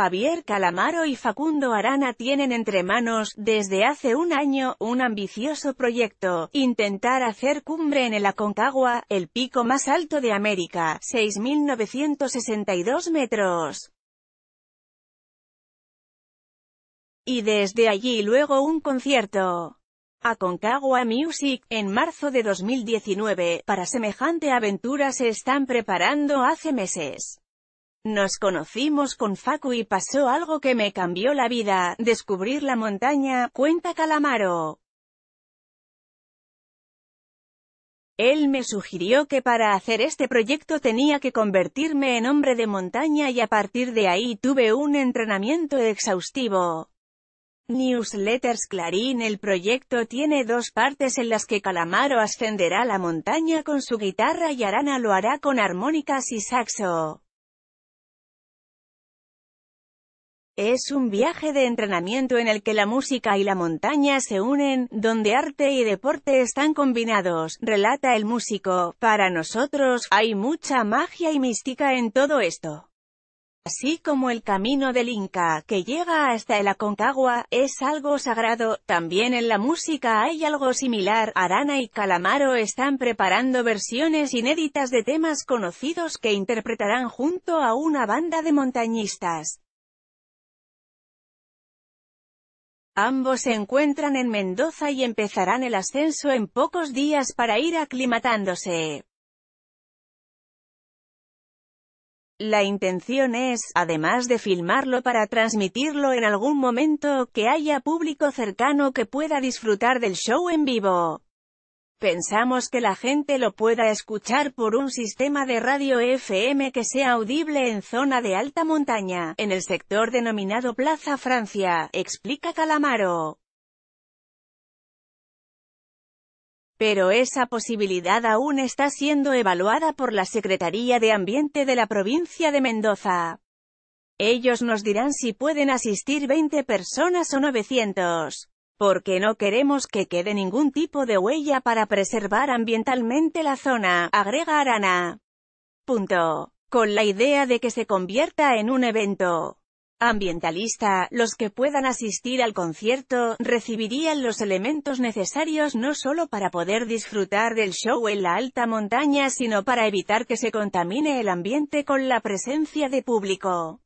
Javier Calamaro y Facundo Arana tienen entre manos, desde hace un año, un ambicioso proyecto, intentar hacer cumbre en el Aconcagua, el pico más alto de América, 6.962 metros. Y desde allí luego un concierto. Aconcagua Music, en marzo de 2019, para semejante aventura se están preparando hace meses. Nos conocimos con Facu y pasó algo que me cambió la vida, descubrir la montaña, cuenta Calamaro. Él me sugirió que para hacer este proyecto tenía que convertirme en hombre de montaña y a partir de ahí tuve un entrenamiento exhaustivo. Newsletters Clarín El proyecto tiene dos partes en las que Calamaro ascenderá la montaña con su guitarra y Arana lo hará con armónicas y saxo. Es un viaje de entrenamiento en el que la música y la montaña se unen, donde arte y deporte están combinados, relata el músico. Para nosotros, hay mucha magia y mística en todo esto. Así como el camino del Inca, que llega hasta el Aconcagua, es algo sagrado, también en la música hay algo similar. Arana y Calamaro están preparando versiones inéditas de temas conocidos que interpretarán junto a una banda de montañistas. Ambos se encuentran en Mendoza y empezarán el ascenso en pocos días para ir aclimatándose. La intención es, además de filmarlo para transmitirlo en algún momento, que haya público cercano que pueda disfrutar del show en vivo. Pensamos que la gente lo pueda escuchar por un sistema de radio FM que sea audible en zona de alta montaña, en el sector denominado Plaza Francia, explica Calamaro. Pero esa posibilidad aún está siendo evaluada por la Secretaría de Ambiente de la provincia de Mendoza. Ellos nos dirán si pueden asistir 20 personas o 900 porque no queremos que quede ningún tipo de huella para preservar ambientalmente la zona, agrega Arana. Punto. Con la idea de que se convierta en un evento ambientalista, los que puedan asistir al concierto, recibirían los elementos necesarios no solo para poder disfrutar del show en la alta montaña sino para evitar que se contamine el ambiente con la presencia de público.